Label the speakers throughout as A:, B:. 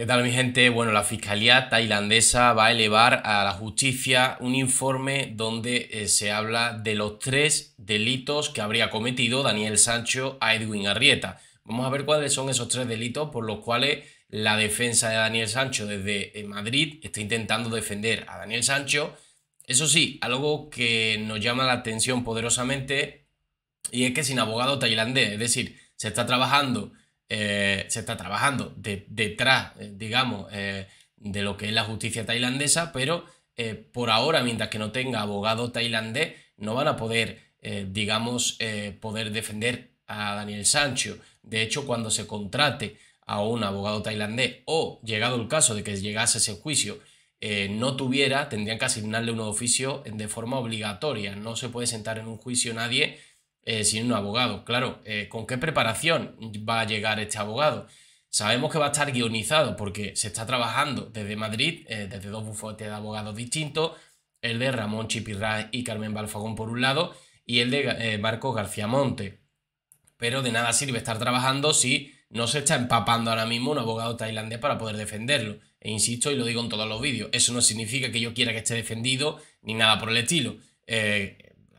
A: ¿Qué tal mi gente? Bueno, la Fiscalía tailandesa va a elevar a la justicia un informe donde eh, se habla de los tres delitos que habría cometido Daniel Sancho a Edwin Arrieta. Vamos a ver cuáles son esos tres delitos por los cuales la defensa de Daniel Sancho desde eh, Madrid está intentando defender a Daniel Sancho. Eso sí, algo que nos llama la atención poderosamente y es que sin abogado tailandés, es decir, se está trabajando eh, se está trabajando detrás, eh, digamos, eh, de lo que es la justicia tailandesa, pero por ahora, mientras que no tenga abogado tailandés, no van a poder, digamos, poder defender a Daniel Sancho. De hecho, cuando se contrate a un abogado tailandés o, llegado el caso de que llegase ese juicio, no tuviera, tendrían que asignarle un oficio de forma obligatoria. No se puede sentar en un juicio nadie eh, sin un abogado. Claro, eh, ¿con qué preparación va a llegar este abogado? Sabemos que va a estar guionizado porque se está trabajando desde Madrid, eh, desde dos bufetes de abogados distintos, el de Ramón Chipirra y Carmen Balfagón por un lado y el de Marcos García Monte. Pero de nada sirve estar trabajando si no se está empapando ahora mismo un abogado tailandés para poder defenderlo. E insisto, y lo digo en todos los vídeos, eso no significa que yo quiera que esté defendido ni nada por el estilo.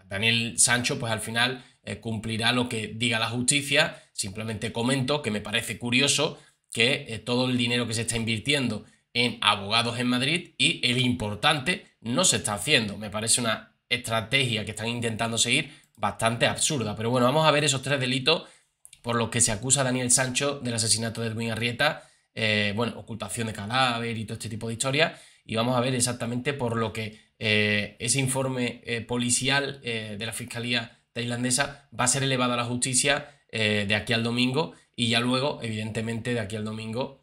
A: Daniel Sancho, pues al final eh, cumplirá lo que diga la justicia. Simplemente comento que me parece curioso que eh, todo el dinero que se está invirtiendo en abogados en Madrid y el importante no se está haciendo. Me parece una estrategia que están intentando seguir bastante absurda. Pero bueno, vamos a ver esos tres delitos por los que se acusa a Daniel Sancho del asesinato de Edwin Arrieta, eh, bueno, ocultación de cadáver y todo este tipo de historias. Y vamos a ver exactamente por lo que ese informe policial de la Fiscalía tailandesa va a ser elevada a la justicia eh, de aquí al domingo y ya luego, evidentemente, de aquí al domingo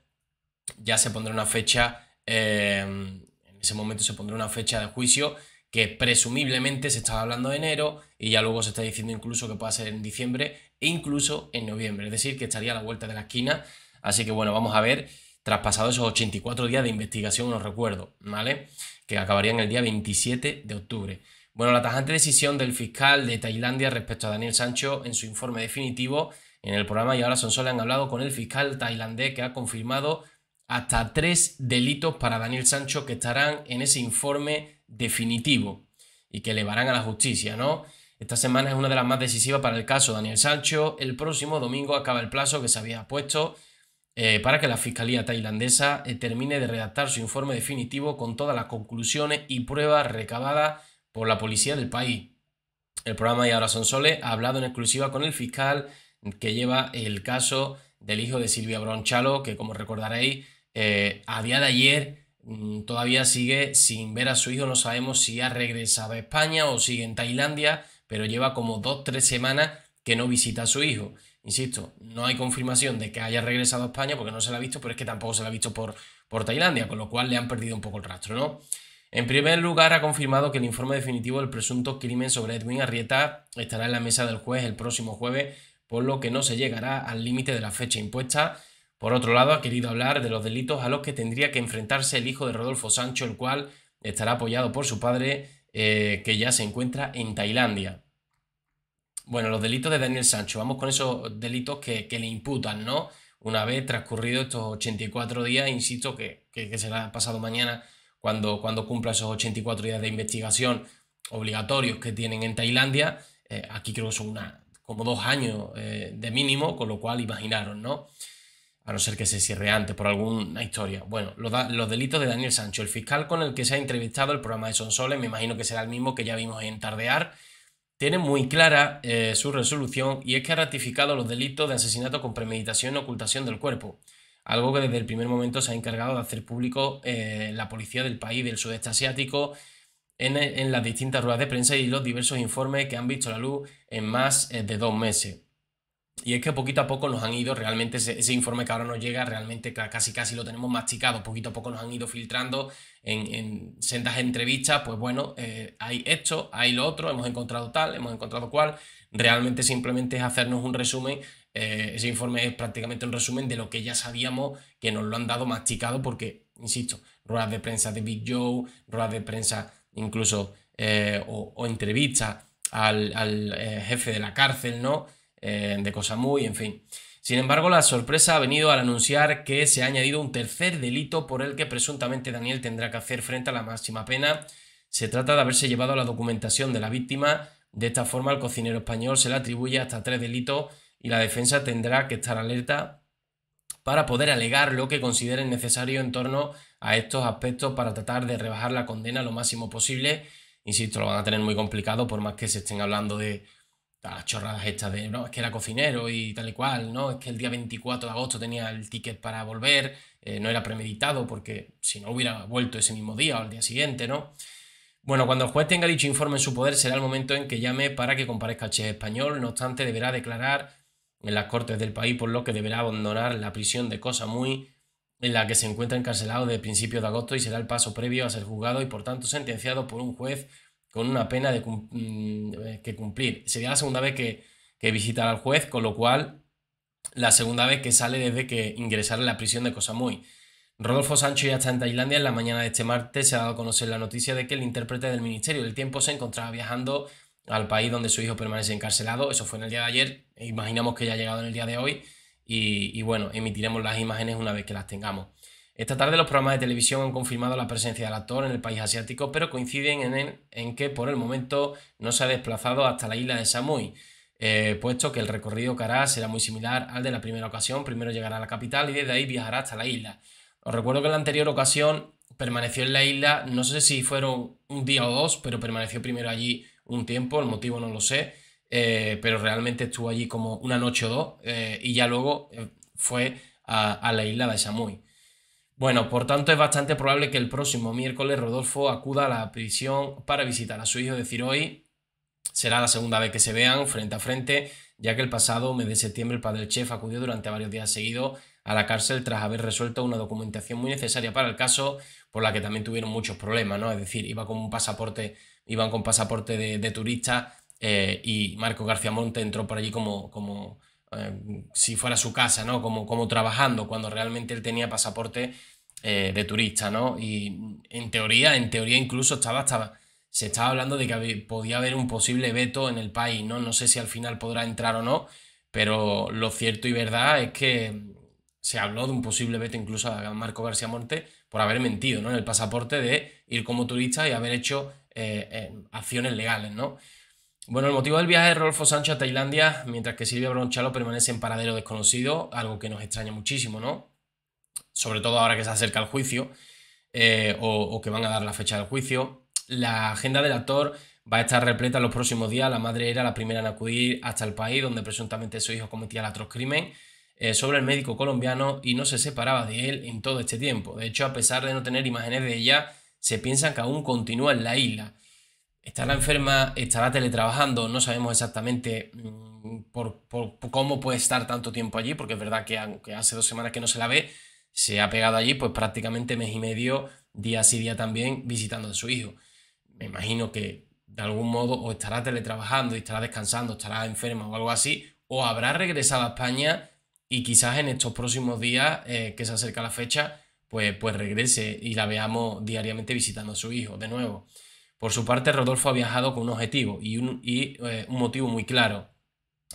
A: ya se pondrá una fecha, em, en ese momento se pondrá una fecha de juicio que presumiblemente se estaba hablando de enero y ya luego se está diciendo incluso que pueda ser en diciembre e incluso en noviembre, es decir, que estaría a la vuelta de la esquina. Así que bueno, vamos a ver, tras esos 84 días de investigación, os recuerdo, ¿vale? Que acabarían el día 27 de octubre. Bueno, la tajante decisión del fiscal de Tailandia respecto a Daniel Sancho en su informe definitivo en el programa y ahora son solo han hablado con el fiscal tailandés que ha confirmado hasta tres delitos para Daniel Sancho que estarán en ese informe definitivo y que elevarán a la justicia, ¿no? Esta semana es una de las más decisivas para el caso Daniel Sancho. El próximo domingo acaba el plazo que se había puesto eh, para que la Fiscalía tailandesa eh, termine de redactar su informe definitivo con todas las conclusiones y pruebas recabadas la policía del país. El programa de Ahora Son sole ha hablado en exclusiva con el fiscal que lleva el caso del hijo de Silvia Bronchalo, que como recordaréis, eh, a día de ayer mm, todavía sigue sin ver a su hijo. No sabemos si ha regresado a España o sigue en Tailandia, pero lleva como dos, tres semanas que no visita a su hijo. Insisto, no hay confirmación de que haya regresado a España porque no se la ha visto, pero es que tampoco se la ha visto por, por Tailandia, con lo cual le han perdido un poco el rastro, ¿no? En primer lugar, ha confirmado que el informe definitivo del presunto crimen sobre Edwin Arrieta estará en la mesa del juez el próximo jueves, por lo que no se llegará al límite de la fecha impuesta. Por otro lado, ha querido hablar de los delitos a los que tendría que enfrentarse el hijo de Rodolfo Sancho, el cual estará apoyado por su padre, eh, que ya se encuentra en Tailandia. Bueno, los delitos de Daniel Sancho, vamos con esos delitos que, le imputan, ¿no? Una vez transcurrido estos 84 días, insisto que, que, que será pasado mañana cuando, cuando cumpla esos 84 días de investigación obligatorios que tienen en Tailandia. Eh, aquí creo que son una, como dos años eh, de mínimo, con lo cual imaginaron, ¿no? A no ser que se cierre antes por alguna historia. Bueno, los, delitos de Daniel Sancho, el fiscal con el que se ha entrevistado el programa de Sonsoles, me imagino que será el mismo que ya vimos en Tardear, tiene muy clara eh, su resolución y es que ha ratificado los delitos de asesinato con premeditación y ocultación del cuerpo algo que desde el primer momento se ha encargado de hacer público eh, la policía del país del sudeste asiático en, las distintas ruedas de prensa y los diversos informes que han visto la luz en más eh, de dos meses. Y es que poquito a poco nos han ido realmente, ese, informe que ahora nos llega, realmente casi casi lo tenemos masticado, poquito a poco nos han ido filtrando en, en sendas entrevistas, pues bueno, eh, hay esto, hay lo otro, hemos encontrado tal, hemos encontrado cual, realmente simplemente es hacernos un resumen eh, ese informe es prácticamente un resumen de lo que ya sabíamos que nos lo han dado masticado porque, insisto, ruedas de prensa de Big Joe, ruedas de prensa incluso eh, o, entrevistas al, eh, jefe de la cárcel, ¿no? de muy en fin. Sin embargo, la sorpresa ha venido al anunciar que se ha añadido un tercer delito por el que presuntamente Daniel tendrá que hacer frente a la máxima pena. Se trata de haberse llevado la documentación de la víctima. De esta forma, al cocinero español se le atribuye hasta tres delitos y la defensa tendrá que estar alerta para poder alegar lo que consideren necesario en torno a estos aspectos para tratar de rebajar la condena lo máximo posible. Insisto, lo van a tener muy complicado por más que se estén hablando de las chorradas estas de, no, es que era cocinero y tal y cual, no, es que el día 24 de agosto tenía el ticket para volver, eh, no era premeditado porque si no hubiera vuelto ese mismo día o al día siguiente, ¿no? Bueno, cuando el juez tenga dicho informe en su poder será el momento en que llame para que comparezca el chef español, no obstante deberá declarar en las cortes del país, por lo que deberá abandonar la prisión de Cosa Muy, en la que se encuentra encarcelado ...desde principios de agosto y será el paso previo a ser juzgado y por tanto sentenciado por un juez con una pena mm, que cumplir. Sería la segunda vez que, que visitará al juez, con lo cual la segunda vez que sale desde que ingresara en la prisión de Cosa Muy. Rodolfo Sancho ya está en Tailandia. En la mañana de este martes se ha dado a conocer la noticia de que el intérprete del Ministerio del Tiempo se encontraba viajando al país donde su hijo permanece encarcelado. Eso fue en el día de ayer imaginamos que ya ha llegado en el día de hoy y, bueno, emitiremos las imágenes una vez que las tengamos. Esta tarde los programas de televisión han confirmado la presencia del actor en el país asiático, pero coinciden en, que por el momento no se ha desplazado hasta la isla de Samui, eh, puesto que el recorrido que hará será muy similar al de la primera ocasión. Primero llegará a la capital y desde ahí viajará hasta la isla. Os recuerdo que en la anterior ocasión permaneció en la isla, no sé si fueron un día o dos, pero permaneció primero allí un tiempo, el motivo no lo sé. Eh, pero realmente estuvo allí como una noche o dos eh, y ya luego eh, fue a, la isla de Samui. Bueno, por tanto es bastante probable que el próximo miércoles Rodolfo acuda a la prisión para visitar a su hijo de hoy Será la segunda vez que se vean frente a frente, ya que el pasado mes de septiembre el padre chef acudió durante varios días seguidos a la cárcel tras haber resuelto una documentación muy necesaria para el caso, por la que también tuvieron muchos problemas, ¿no? Es decir, iba con un pasaporte, iban con pasaporte de, de turista eh, y Marco García Monte entró por allí como, como eh, si fuera su casa, ¿no? Como, como trabajando, cuando realmente él tenía pasaporte eh, de turista, ¿no? Y en teoría, en teoría incluso estaba, estaba, se estaba hablando de que podía haber un posible veto en el país, ¿no? No sé si al final podrá entrar o no, pero lo cierto y verdad es que se habló de un posible veto incluso a Marco García Monte por haber mentido, ¿no? En el pasaporte de ir como turista y haber hecho acciones legales, ¿no? Bueno, el motivo del viaje de Rolfo Sancho a Tailandia, mientras que Silvia Bronchalo permanece en paradero desconocido, algo que nos extraña muchísimo, ¿no? Sobre todo ahora que se acerca el juicio, eh, o, que van a dar la fecha del juicio. La agenda del actor va a estar repleta los próximos días. La madre era la primera en acudir hasta el país, donde presuntamente su hijo cometía el atroz crimen eh, sobre el médico colombiano y no se separaba de él en todo este tiempo. De hecho, a pesar de no tener imágenes de ella, se piensa que aún continúa en la isla estará enferma, estará teletrabajando, no sabemos exactamente mm, por, cómo puede estar tanto tiempo allí, porque es verdad que aunque hace dos semanas que no se la ve, se ha pegado allí pues prácticamente mes y medio, día sí día también, visitando a su hijo. Me imagino que de algún modo o estará teletrabajando y estará descansando, estará enferma o algo así, o habrá regresado a España y quizás en estos próximos días eh, que se acerca la fecha, pues, pues regrese y la veamos diariamente visitando a su hijo de nuevo. Por su parte, Rodolfo ha viajado con un objetivo y eh, un, motivo muy claro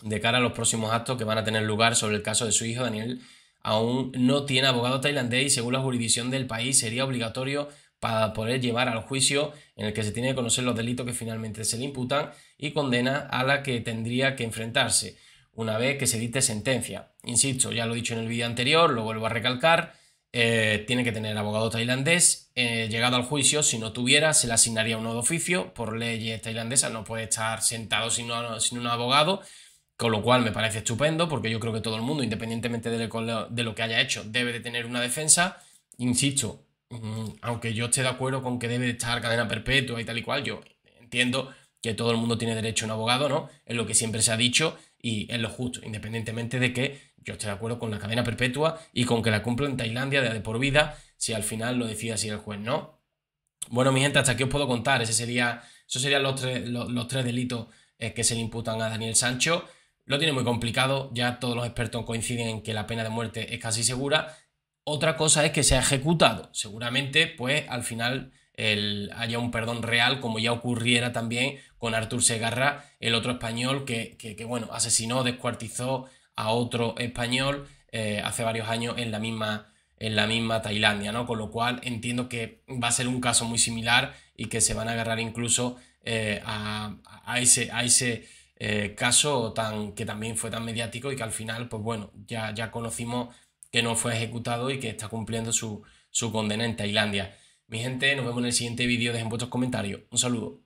A: de cara a los próximos actos que van a tener lugar sobre el caso de su hijo Daniel. Aún no tiene abogado tailandés y según la jurisdicción del país sería obligatorio para poder llevar al juicio en el que se tiene que conocer los delitos que finalmente se le imputan y condena a la que tendría que enfrentarse una vez que se dicte sentencia. Insisto, ya lo he dicho en el vídeo anterior, lo vuelvo a recalcar, eh, tiene que tener abogado tailandés. Eh, llegado al juicio, si no tuviera, se le asignaría uno de oficio. Por leyes tailandesas no puede estar sentado sin, sin un abogado, con lo cual me parece estupendo, porque yo creo que todo el mundo, independientemente de lo, que haya hecho, debe de tener una defensa. Insisto, mm, aunque yo esté de acuerdo con que debe de estar cadena perpetua y tal y cual, yo entiendo que todo el mundo tiene derecho a un abogado, ¿no? Es lo que siempre se ha dicho y es lo justo, independientemente de que yo esté de acuerdo con la cadena perpetua y con que la cumpla en Tailandia de por vida, si al final lo decide así el juez, ¿no? Bueno, mi gente, hasta aquí os puedo contar. Ese sería, esos serían los tres, delitos eh, que se le imputan a Daniel Sancho. Lo tiene muy complicado, ya todos los expertos coinciden en que la pena de muerte es casi segura. Otra cosa es que se ha ejecutado. Seguramente, pues al final haya un perdón real, como ya ocurriera también con Artur Segarra, el otro español que, bueno, asesinó, descuartizó a otro español eh, hace varios años en la misma en la misma Tailandia, ¿no? Con lo cual entiendo que va a ser un caso muy similar y que se van a agarrar incluso eh, a, ese, a ese eh, caso tan, que también fue tan mediático y que al final, pues bueno, ya, ya conocimos que no fue ejecutado y que está cumpliendo su, su condena en Tailandia. Mi gente, nos vemos en el siguiente vídeo. Dejen vuestros comentarios. Un saludo.